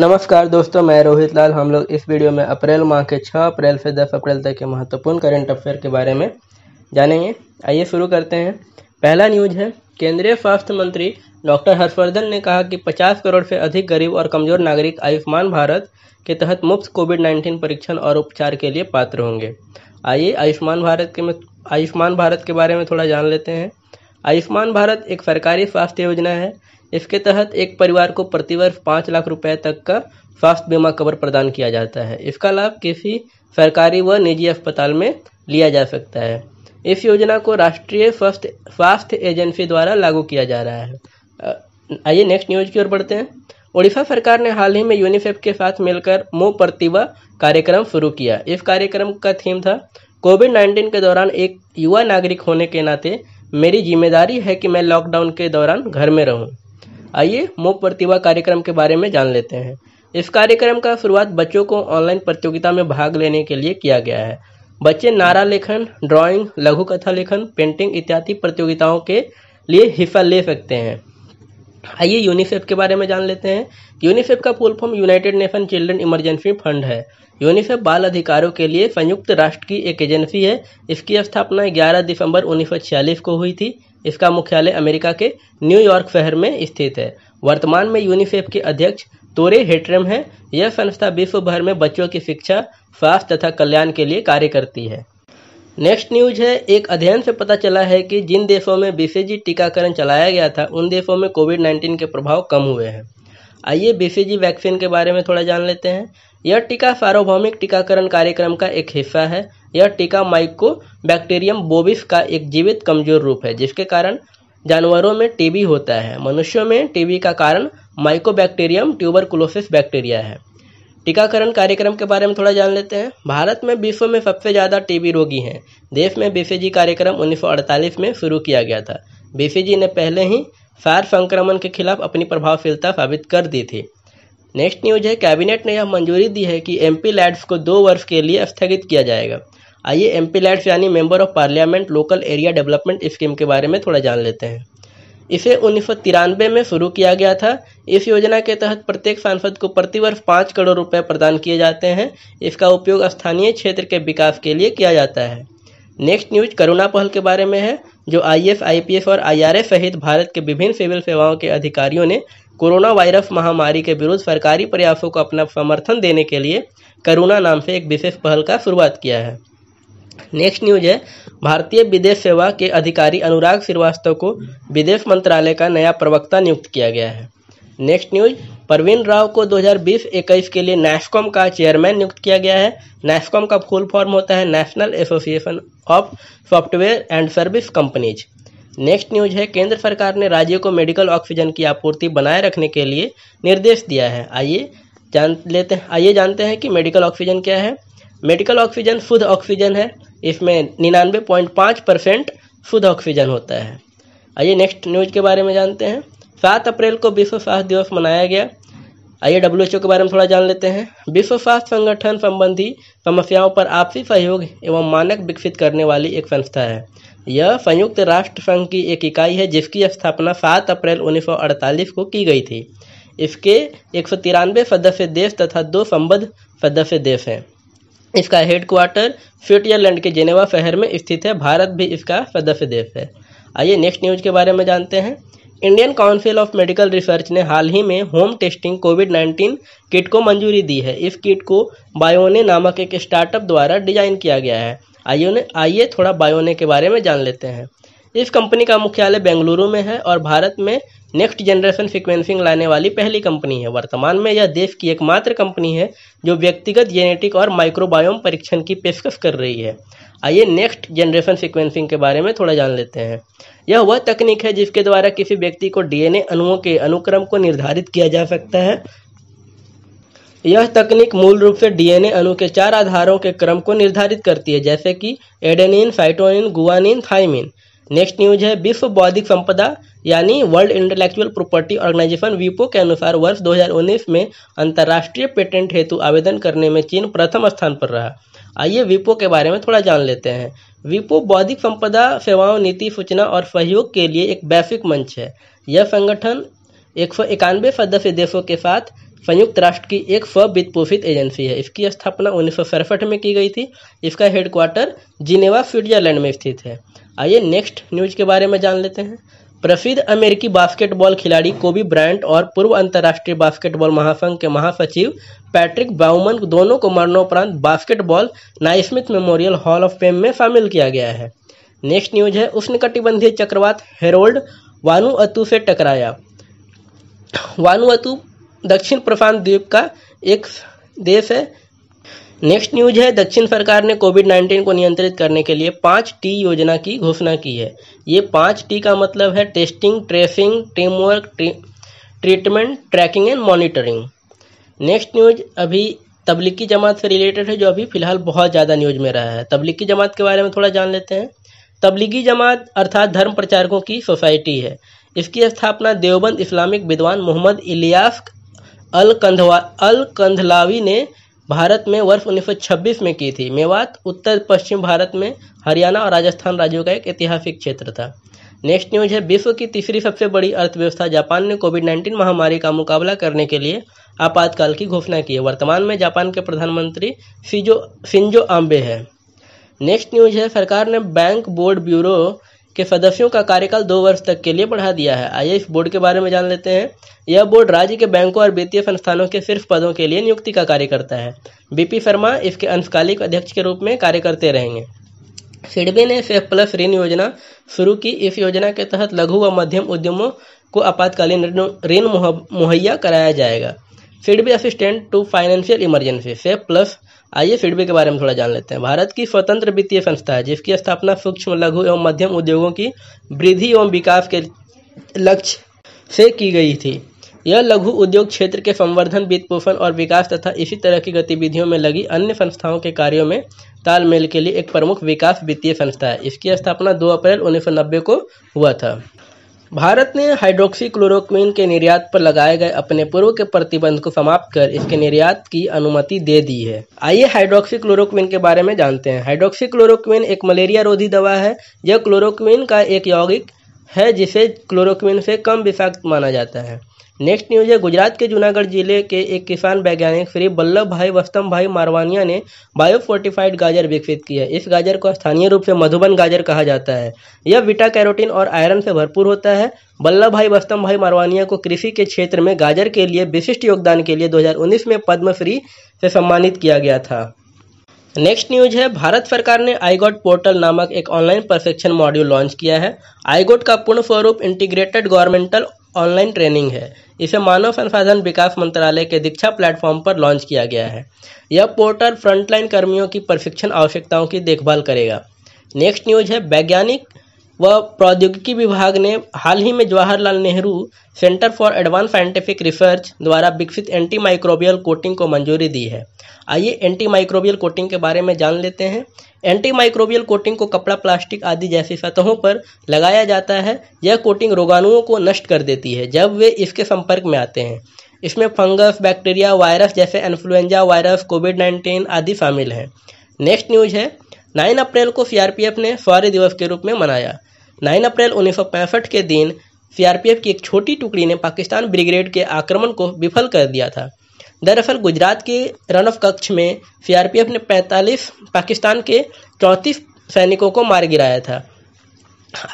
नमस्कार दोस्तों मैं रोहित लाल हम लोग इस वीडियो में अप्रैल माह के 6 अप्रैल से 10 अप्रैल तक के महत्वपूर्ण करंट अफेयर के बारे में जानेंगे आइए शुरू करते हैं पहला न्यूज है केंद्रीय स्वास्थ्य मंत्री डॉक्टर हर्षवर्धन ने कहा कि 50 करोड़ से अधिक गरीब और कमजोर नागरिक आयुष्मान भारत के तहत मुफ्त कोविड नाइन्टीन परीक्षण और उपचार के लिए पात्र होंगे आइए आयुष्मान भारत के आयुष्मान भारत के बारे में थोड़ा जान लेते हैं आयुष्मान भारत एक सरकारी स्वास्थ्य योजना है इसके तहत एक परिवार को प्रतिवर्ष पाँच लाख रुपए तक का स्वास्थ्य बीमा कवर प्रदान किया जाता है इसका लाभ किसी सरकारी व निजी अस्पताल में लिया जा सकता है इस योजना को राष्ट्रीय स्वास्थ्य स्वास्थ्य एजेंसी द्वारा लागू किया जा रहा है आइए नेक्स्ट न्यूज की ओर बढ़ते हैं ओडिशा सरकार ने हाल ही में यूनिसेफ के साथ मिलकर मो प्रतिभा कार्यक्रम शुरू किया इस कार्यक्रम का थीम था कोविड नाइन्टीन के दौरान एक युवा नागरिक होने के नाते मेरी जिम्मेदारी है कि मैं लॉकडाउन के दौरान घर में रहूं। आइए मूक प्रतिभा कार्यक्रम के बारे में जान लेते हैं इस कार्यक्रम का शुरुआत बच्चों को ऑनलाइन प्रतियोगिता में भाग लेने के लिए किया गया है बच्चे नारा लेखन ड्राइंग लघु कथा लेखन पेंटिंग इत्यादि प्रतियोगिताओं के लिए हिस्सा ले सकते हैं आइए यूनिसेफ के बारे में जान लेते हैं यूनिसेफ का full form United Nation Children Emergency Fund है यूनिसेफ बाल अधिकारों के लिए संयुक्त राष्ट्र की एक एजेंसी है इसकी स्थापना 11 दिसंबर 1946 को हुई थी इसका मुख्यालय अमेरिका के न्यूयॉर्क शहर में स्थित है वर्तमान में यूनिसेफ के अध्यक्ष तोरे हेट्रम है यह संस्था विश्व भर में बच्चों की शिक्षा स्वास्थ्य तथा कल्याण के लिए कार्य करती है नेक्स्ट न्यूज है एक अध्ययन से पता चला है कि जिन देशों में बीसीजी टीकाकरण चलाया गया था उन देशों में कोविड 19 के प्रभाव कम हुए हैं आइए बीसीजी वैक्सीन के बारे में थोड़ा जान लेते हैं यह टीका सार्वभौमिक टीकाकरण कार्यक्रम का एक हिस्सा है यह टीका माइको बैक्टीरियम बोबिस का एक जीवित कमजोर रूप है जिसके कारण जानवरों में टीबी होता है मनुष्यों में टीबी का कारण माइको बैक्टीरियम ट्यूबरकुलोसिस बैक्टीरिया है टीकाकरण कार्यक्रम के बारे में थोड़ा जान लेते हैं भारत में विश्व में सबसे ज़्यादा टीबी रोगी हैं देश में बीसीजी कार्यक्रम 1948 में शुरू किया गया था बीसीजी ने पहले ही सार संक्रमण के खिलाफ अपनी प्रभावशीलता साबित कर दी थी नेक्स्ट न्यूज है कैबिनेट ने यह मंजूरी दी है कि एम पी लैड्स को दो वर्ष के लिए स्थगित किया जाएगा आइए एम पी लैड्स यानी member of parliament local area development scheme के बारे में थोड़ा जान लेते हैं इसे उन्नीस में शुरू किया गया था इस योजना के तहत प्रत्येक सांसद को प्रतिवर्ष पाँच करोड़ रुपए प्रदान किए जाते हैं इसका उपयोग स्थानीय क्षेत्र के विकास के लिए किया जाता है नेक्स्ट न्यूज करुणा पहल के बारे में है जो आईएएस, एस और आईआरएस सहित भारत के विभिन्न सिविल सेवाओं के अधिकारियों ने कोरोना वायरस महामारी के विरुद्ध सरकारी प्रयासों को अपना समर्थन देने के लिए करुणा नाम से एक विशेष पहल का शुरुआत किया है नेक्स्ट न्यूज है भारतीय विदेश सेवा के अधिकारी अनुराग श्रीवास्तव को विदेश मंत्रालय का नया प्रवक्ता नियुक्त किया गया है नेक्स्ट न्यूज परवीन राव को 2020-21 के लिए नेस्कॉम का चेयरमैन नियुक्त किया गया है नेस्कॉम का फुल फॉर्म होता है national association of software and service companies next news है केंद्र सरकार ने राज्यों को मेडिकल ऑक्सीजन की आपूर्ति बनाए रखने के लिए निर्देश दिया है आइए जान लेते हैं आइए जानते हैं कि मेडिकल ऑक्सीजन क्या है मेडिकल ऑक्सीजन शुद्ध ऑक्सीजन है इसमें निन्यानवे पॉइंट पाँच परसेंट शुद्ध ऑक्सीजन होता है आइए नेक्स्ट न्यूज़ के बारे में जानते हैं सात अप्रैल को विश्व स्वास्थ्य दिवस मनाया गया आइए डब्ल्यू के बारे में थोड़ा जान लेते हैं विश्व स्वास्थ्य संगठन संबंधी समस्याओं पर आपसी सहयोग एवं मानक विकसित करने वाली एक संस्था है यह संयुक्त राष्ट्र संघ की एक इकाई है जिसकी स्थापना सात अप्रैल उन्नीस को की गई थी इसके एक सौ तिरानवे सदस्य देश तथा दो संबद्ध सदस्य देश हैं इसका हेडक्वार्टर स्विट्जरलैंड के जेनेवा शहर में स्थित है भारत भी इसका सदस्य देश है आइए नेक्स्ट न्यूज़ के बारे में जानते हैं Indian council of medical research ने हाल ही में होम टेस्टिंग कोविड 19 किट को मंजूरी दी है इस किट को बायोने नामक एक स्टार्टअप द्वारा डिजाइन किया गया है आइए आइए थोड़ा बायोने के बारे में जान लेते हैं इस कंपनी का मुख्यालय बेंगलुरु में है और भारत में नेक्स्ट जनरेशन सिक्वेंसिंग लाने वाली पहली कंपनी है वर्तमान में यह देश की एकमात्र कंपनी है जो व्यक्तिगत जेनेटिक और माइक्रोबायोम परीक्षण की पेशकश कर रही है आइए नेक्स्ट जनरेशन सिक्वेंसिंग के बारे में थोड़ा जान लेते हैं यह वह तकनीक है जिसके द्वारा किसी व्यक्ति को डीएनए अणुओं के अनुक्रम को निर्धारित किया जा सकता है यह तकनीक मूल रूप से डीएनए अणु के चार आधारों के क्रम को निर्धारित करती है जैसे कि adenine cytosine guanine thymine next news है विश्व बौद्धिक संपदा यानी वर्ल्ड इंटेलेक्चुअल प्रॉपर्टी ऑर्गेनाइजेशन वीपो के अनुसार वर्ष 2019 में अंतर्राष्ट्रीय पेटेंट हेतु आवेदन करने में चीन प्रथम स्थान पर रहा आइए वीपो के बारे में थोड़ा जान लेते हैं वीपो बौद्धिक संपदा सेवाओं नीति सूचना और सहयोग के लिए एक वैश्विक मंच है यह संगठन एक सौ इक्यानवे सदस्य देशों के साथ संयुक्त राष्ट्र की एक स्वित पोषित एजेंसी है इसकी स्थापना उन्नीस में की गई थी इसका हेडक्वार्टर जिनेवा स्विट्जरलैंड में स्थित है आइए नेक्स्ट न्यूज के बारे में जान लेते हैं प्रसिद्ध अमेरिकी बास्केटबॉल खिलाड़ी कोबी ब्रायंट और पूर्व अंतर्राष्ट्रीय बास्केटबॉल महासंघ के महासचिव पैट्रिक बाउमन दोनों को मरणोपरांत basketball Naismith memorial hall of fame में शामिल किया गया है नेक्स्ट न्यूज है उष्णकटिबंधीय चक्रवात हेरोल्ड वानुअतु से टकराया वानुअतु दक्षिण प्रशांत द्वीप का एक देश है नेक्स्ट न्यूज है दक्षिण सरकार ने कोविड 19 को नियंत्रित करने के लिए पाँच टी योजना की घोषणा की है ये पाँच टी का मतलब है testing tracing teamwork treatment tracking and monitoring next news अभी तबलीगी जमात से रिलेटेड है जो अभी फिलहाल बहुत ज़्यादा न्यूज में रहा है तबलीगी जमात के बारे में थोड़ा जान लेते हैं तबलीगी जमात अर्थात धर्म प्रचारकों की सोसाइटी है इसकी स्थापना देवबंद इस्लामिक विद्वान मोहम्मद इलियास अल कंधवा अल कंधलावी ने भारत में वर्ष 1926 में की थी मेवात उत्तर पश्चिम भारत में हरियाणा और राजस्थान राज्यों का एक ऐतिहासिक क्षेत्र था नेक्स्ट न्यूज है विश्व की तीसरी सबसे बड़ी अर्थव्यवस्था जापान ने कोविड 19 महामारी का मुकाबला करने के लिए आपातकाल की घोषणा की है वर्तमान में जापान के प्रधानमंत्री सिंजो आम्बे हैं नेक्स्ट न्यूज है सरकार ने बैंक बोर्ड ब्यूरो के सदस्यों का कार्यकाल दो वर्ष तक के लिए बढ़ा दिया है आइए इस बोर्ड के बारे में जान लेते हैं यह बोर्ड राज्य के बैंकों और वित्तीय संस्थानों के सिर्फ पदों के लिए नियुक्ति का कार्य करता है बीपी शर्मा इसके अंशकालिक अध्यक्ष के रूप में कार्य करते रहेंगे सिडबी ने सेफ प्लस ऋण योजना शुरू की इस योजना के तहत लघु व मध्यम उद्यमों को आपातकालीन ऋण मुहैया कराया जाएगा SIDBI assistant to financial emergency safe plus आइए फीडबैक के बारे में थोड़ा जान लेते हैं भारत की स्वतंत्र वित्तीय संस्था है जिसकी स्थापना सूक्ष्म लघु एवं मध्यम उद्योगों की वृद्धि एवं विकास के लक्ष्य से की गई थी यह लघु उद्योग क्षेत्र के संवर्धन वित्त पोषण और विकास तथा इसी तरह की गतिविधियों में लगी अन्य संस्थाओं के कार्यों में तालमेल के लिए एक प्रमुख विकास वित्तीय संस्था है इसकी स्थापना 2 अप्रैल 1990 को हुआ था भारत ने हाइड्रोक्सी क्लोरोक्विन के निर्यात पर लगाए गए अपने पूर्व के प्रतिबंध को समाप्त कर इसके निर्यात की अनुमति दे दी है आइए हाइड्रोक्सी क्लोरोक्विन के बारे में जानते हैं हाइड्रोक्सी क्लोरोक्विन एक मलेरिया रोधी दवा है यह क्लोरोक्विन का एक यौगिक है जिसे क्लोरोक्विन से कम विषाक्त माना जाता है नेक्स्ट न्यूज़ है गुजरात के जूनागढ़ जिले के एक किसान वैज्ञानिक श्री बल्लभ भाई वस्तम भाई मारवानिया ने बायोफोर्टिफाइड गाजर विकसित किया है इस गाजर को स्थानीय रूप से मधुबन गाजर कहा जाता है यह विटा कैरोटीन और आयरन से भरपूर होता है बल्लभ भाई वस्तम भाई मारवानिया को कृषि के क्षेत्र में गाजर के लिए विशिष्ट योगदान के लिए दो में पद्मश्री से सम्मानित किया गया था नेक्स्ट न्यूज है भारत सरकार ने आईगोट पोर्टल नामक एक ऑनलाइन प्रशिक्षण मॉड्यूल लॉन्च किया है आईगोट का पूर्ण स्वरूप इंटीग्रेटेड गवर्नमेंटल ऑनलाइन ट्रेनिंग है इसे मानव संसाधन विकास मंत्रालय के दीक्षा प्लेटफॉर्म पर लॉन्च किया गया है यह पोर्टल फ्रंटलाइन कर्मियों की प्रशिक्षण आवश्यकताओं की देखभाल करेगा नेक्स्ट न्यूज है वैज्ञानिक व प्रौद्योगिकी विभाग ने हाल ही में Jawaharlal Nehru centre for advance scientific research द्वारा विकसित एंटी माइक्रोबियल कोटिंग को मंजूरी दी है आइए एंटी माइक्रोबियल कोटिंग के बारे में जान लेते हैं एंटी माइक्रोबियल कोटिंग को कपड़ा प्लास्टिक आदि जैसी सतहों पर लगाया जाता है यह कोटिंग रोगाणुओं को नष्ट कर देती है जब वे इसके संपर्क में आते हैं इसमें फंगस बैक्टीरिया वायरस जैसे इन्फ्लुएंजा वायरस कोविड नाइन्टीन आदि शामिल हैं नेक्स्ट न्यूज है 9 अप्रैल को सीआरपीएफ ने सौर्य दिवस के रूप में मनाया 9 अप्रैल उन्नीस के दिन सीआरपीएफ की एक छोटी टुकड़ी ने पाकिस्तान ब्रिगेड के आक्रमण को विफल कर दिया था दरअसल गुजरात के रन ऑफ कक्ष में सीआरपीएफ ने 45 पाकिस्तान के चौंतीस सैनिकों को मार गिराया था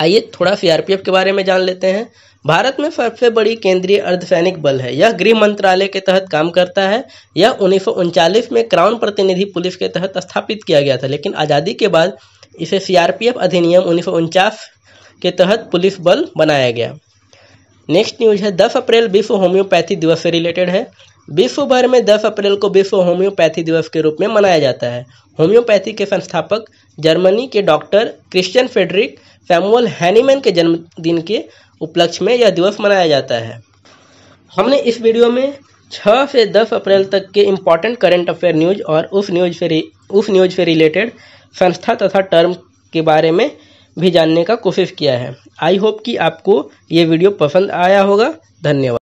आइए थोड़ा सीआरपीएफ के बारे में जान लेते हैं भारत में सबसे बड़ी केंद्रीय अर्धसैनिक बल है यह गृह मंत्रालय के तहत काम करता है यह उन्नीस में क्राउन प्रतिनिधि पुलिस के तहत स्थापित किया गया था लेकिन आज़ादी के बाद इसे सीआरपीएफ अधिनियम उन्नीस के तहत पुलिस बल बनाया गया नेक्स्ट न्यूज है 10 अप्रैल विश्व होम्योपैथी दिवस से रिलेटेड है विश्व भर में 10 अप्रैल को विश्व होम्योपैथी दिवस के रूप में मनाया जाता है होम्योपैथी के संस्थापक जर्मनी के doctor Christian Friedrich Samuel Hahnemann के जन्मदिन के उपलक्ष्य में यह दिवस मनाया जाता है हमने इस वीडियो में 6 से दस अप्रैल तक के इम्पॉर्टेंट करंट अफेयर न्यूज और उस न्यूज से उस न्यूज से रिलेटेड संस्था तथा टर्म के बारे में भी जानने का कोशिश किया है आई होप कि आपको ये वीडियो पसंद आया होगा धन्यवाद